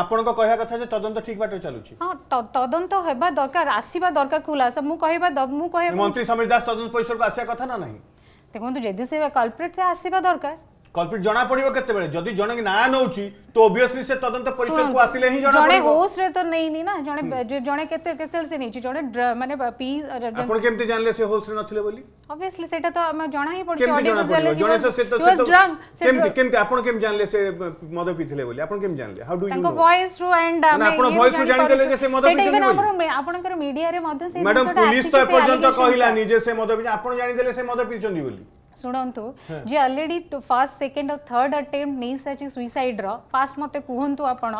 ଆପଣଙ୍କ କହିବା କଥା ଯେ ତଦନ୍ତ ଠିକ ବାଟରେ ଚାଲୁଛି ହଁ ତଦନ୍ତ ହେବା ଦରକାର ଆସିବା ଦରକାର ଖୁଲାସା ମୁଁ କହିବା ମୁଁ କହିବା ମନ୍ତ୍ରୀ ସମୀର ଦାସ ତଦନ୍ତ ପରିସରକୁ ଆସିବା କଥା ନା ନାହିଁ ଦେଖନ୍ତୁ ଯଦି ସେ କଲ୍ପ୍ରେଟ୍ ସେ ଆସିବା ଦରକାର କଲପ୍ରିଟ ଜଣା ପଡିବ କେତେବେଳେ ଯଦି ଜଣେ ନାଁ ନଉଛି ତ ଓବିୟସଲି ସେ ତଦନ୍ତ ପରିସରକୁ ଆସିଲେ ହିଁ ଜଣା ପଡିବ ଜଣେ ହୋସ୍ରେ ତ ନେଇନି ନା ଜଣେ ଜଣେ କେତେ କେତେବେଳେ ସେ ନେଇଛି ଜଣେ ମାନେ ପି ଆପଣ କେମିତି ଜାଣିଲେ ସେ ହୋସ୍ରେ ନଥିଲେ ବୋଲି obviously ସେଟା ତ ଆମେ ଜଣା ହିଁ ପଡୁଛି ଅଡିଓ ଭିଜୁଆଲି ଜଣେ ସେ ତ କେମିତି କେମିତି ଆପଣ କେମିତି ଜାଣିଲେ ସେ ମଦ ପିଥିଲେ ବୋଲି ଆପଣ କେମିତି ଜାଣିଲେ ହାଉ ଡୁ ୟୁ ତାଙ୍କ ଭଏସ୍ ରୁ ଏଣ୍ଡ ଆମେ ଆପଣ ଭଏସ୍ ରୁ ଜାଣିଦେଲେ ଯେ ସେ ମଦ ପିଥିଲେ ବୋଲି ଆମର ଆପଣଙ୍କର ମିଡିଆରେ ମଧ୍ୟ ସେ ମ୍ୟାଡମ୍ ପୁଲିସ ତ ଏପର୍ଯ୍ୟନ୍ତ କହିଲାନି ଯେ ସେ ମଦ ପିଛନ୍ତି ଆପଣ ଜାଣିଦେଲେ ସେ ମଦ ପିଛନ୍ତି ବୋଲି ଶୁଣନ୍ତୁ ଯିଏ ଅଲରେଡ଼ି ଫାର୍ଷ୍ଟ ସେକେଣ୍ଡ ଆଉ ଥର୍ଡ଼ ଆଟେମ୍ପ୍ଟ ନେଇସାରିଛି ସୁଇସାଇଡ଼୍ର ଫାର୍ଷ୍ଟ ମୋତେ କୁହନ୍ତୁ ଆପଣ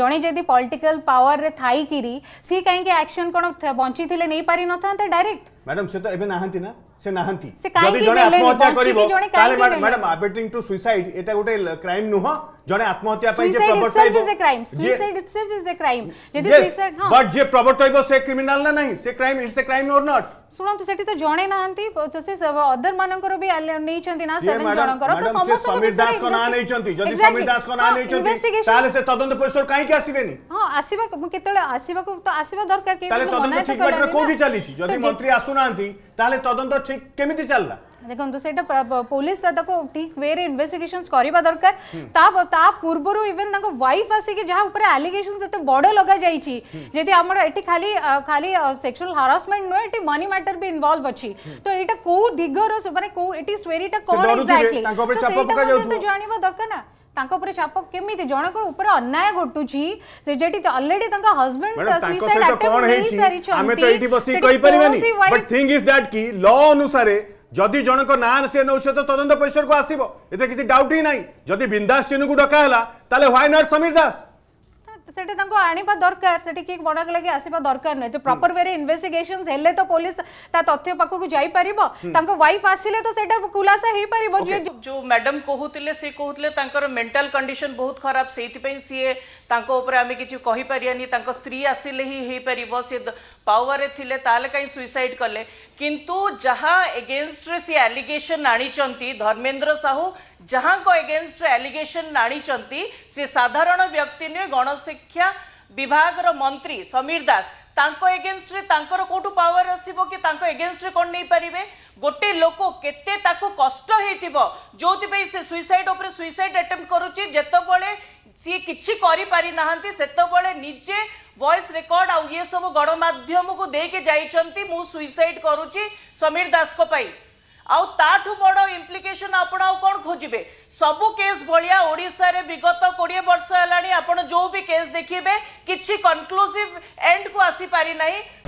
ଜଣେ ଯଦି ପଲିଟିକାଲ ପାୱାରରେ ଥାଇକିରି ସିଏ କାହିଁକି ଆକ୍ସନ୍ କ'ଣ ବଞ୍ଚିଥିଲେ ନେଇପାରିନଥାନ୍ତେ ଡାଇରେକ୍ଟ ମ୍ୟାଡ଼ାମ୍ ସେ ତ ଏବେ ନାହାନ୍ତି ନା ସେ ନାହାନ୍ତି ଯଦି ଜଣେ ଆତ୍ମହତ୍ୟା କରିବ ତାହେଲେ ମ୍ୟାଡ଼ାମ୍ ଆବେଟିଂ ଟୁ ସୁଇସାଇଡ ଏଟା ଗୋଟେ କ୍ରାଇମ ନୁହଁ ଜଣେ ଆତ୍ମହତ୍ୟା ପାଇଁ ଯେ ପ୍ରବର୍ତ୍ତାଇବ suicide itself is a crime ଯଦି ସୁଇସାଇଡ ହଁ ବଟ୍ ଯେ ପ୍ରବର୍ତ୍ତାଇବ ସେ କ୍ରିମିନାଲ ନା ନାହିଁ ସେ crime it's a crime or not ଶୁଣନ୍ତୁ ସେଠି ତ ଜଣେ ନାହାନ୍ତି ସେ ଅଦର ମାନଙ୍କର ବି ନେଇଛନ୍ତି ନା ସେଭେନ ଜଣଙ୍କର ତ ସମସ୍ତ ସମୀର ଦାସଙ୍କ ନାଁ ନେଇଛନ୍ତି ଯଦି ସମୀର ଦାସଙ୍କ ନାଁ ନେଇଛନ୍ତି ତାହେଲେ ସେ ତଦନ୍ତ ପରିସର କାହିଁକି ଆସିବେନି ହଁ ଆସିବା କେତେବେଳେ ଆସିବାକୁ ତ ଆସିବା ଦରକାର ତାହେଲେ ତଦନ୍ତ ଠିକ ବାଟରେ କୋଉଠି ଚାଲିଛି ଯଦି ମନ୍ତ୍ରୀ ଆସୁନାହାନ୍ତି ତାହେଲେ ତଦନ୍ତ ଠିକ କେମିତି ଚାଲିଲା देखो से पुलिस ठीक वे इनभेटिगेसन दरकार पूर्व वाइफ आसिक जहाँ बड़ लग जाए मनी मैटर भी इनवल्व अच्छी तो ये कौ दिग्गर तो तो दरकार ना चाप के जनाय घटूरी थिंग इज दैट की लॉ अनुसार जदि जन ना सी नौ तो तदंत परिसर को आसब ए किसी डाउट ही ना जदि बिंदास चिन्ह को डकाहला व्हाई नट समीर दास ସେଠି ତାଙ୍କୁ ଆଣିବା ଦରକାର ସେଠି କିଏ ବଡ଼ାକ ଲାଗି ଆସିବା ଦରକାର ନୁହେଁ ତ ପ୍ରପର ୱେରେ ଇନଭେଷ୍ଟିଗେସନ ହେଲେ ତ ପୋଲିସ ତା ତଥ୍ୟ ପାଖକୁ ଯାଇପାରିବ ତାଙ୍କ ୱାଇଫ ଆସିଲେ ତ ସେଇଟା ଖୁଲାସା ହେଇପାରିବ ଯୋଉ ମ୍ୟାଡାମ କହୁଥିଲେ ସେ କହୁଥିଲେ ତାଙ୍କର ମେଣ୍ଟାଲ କଣ୍ଡିସନ ବହୁତ ଖରାପ ସେଇଥିପାଇଁ ସିଏ ତାଙ୍କ ଉପରେ ଆମେ କିଛି କହିପାରିବାନି ତାଙ୍କ ସ୍ତ୍ରୀ ଆସିଲେ ହିଁ ହେଇପାରିବ ସିଏ ପାୱାରରେ ଥିଲେ ତାହେଲେ କାହିଁ ସୁଇସାଇଡ୍ କଲେ କିନ୍ତୁ ଯାହା ଏଗେନଷ୍ଟରେ ସିଏ ଆଲିଗେସନ୍ ଆଣିଛନ୍ତି ଧର୍ମେନ୍ଦ୍ର ସାହୁ ଯାହାଙ୍କ ଏଗେନଷ୍ଟରେ ଆଲିଗେସନ୍ ଆଣିଛନ୍ତି ସେ ସାଧାରଣ ବ୍ୟକ୍ତି ନୁହେଁ ଗଣଶିକ୍ଷା शिक्षा विभाग मंत्री समीर दास एगेन्स्ट कौटू पावर आसो कि एगेन्स्ट कौन नहीं पारे गोटे लोक के कष्ट जो से सुइसाइड उपर सुइसाइड एटेम करते सी किसी करते निजे वॉइस रिकॉर्ड आउ ये सब गणमाध्यम को देके जाइंट मु सुइसाइड करुच्ची समीर दास को पाई ଆଉ ତାଠୁ ବଡ଼ ଇମ୍ପ୍ଲିକେସନ୍ ଆପଣ ଆଉ କ'ଣ ଖୋଜିବେ ସବୁ କେସ୍ ଭଳିଆ ଓଡ଼ିଶାରେ ବିଗତ କୋଡ଼ିଏ ବର୍ଷ ହେଲାଣି ଆପଣ ଯେଉଁ ବି କେସ୍ ଦେଖିବେ କିଛି କନକ୍ଲୁସିଭ୍ ଏଣ୍ଡକୁ ଆସିପାରିନାହିଁ